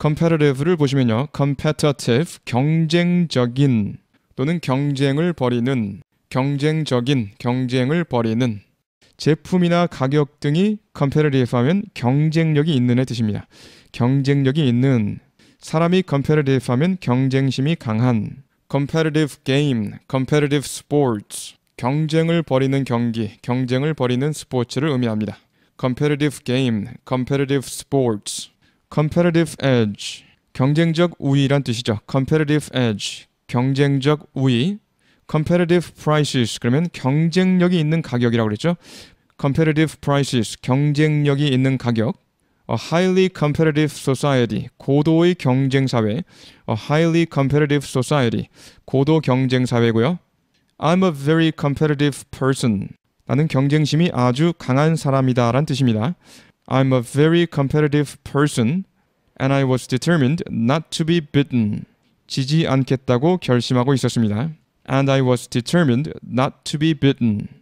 Comparative를 보시면요. Competitive, 경쟁적인 또는 경쟁을 벌이는 경쟁적인, 경쟁을 벌이는 제품이나 가격 등이 competitive 하면 경쟁력이 있는의 뜻입니다. 경쟁력이 있는 사람이 competitive 하면 경쟁심이 강한 competitive game, competitive sports 경쟁을 벌이는 경기, 경쟁을 벌이는 스포츠를 의미합니다. competitive game, competitive sports competitive edge 경쟁적 우위란 뜻이죠. competitive edge 경쟁적 우위 competitive prices 그러면 경쟁력이 있는 가격이라고 그랬죠. competitive prices 경쟁력이 있는 가격 A highly competitive society 고도의 경쟁 사회 A highly competitive society 고도 경쟁 사회고요. I'm a very competitive person 나는 경쟁심이 아주 강한 사람이다 란 뜻입니다. I'm a very competitive person and I was determined not to be beaten. 지지 않겠다고 결심하고 있었습니다. And I was determined not to be beaten.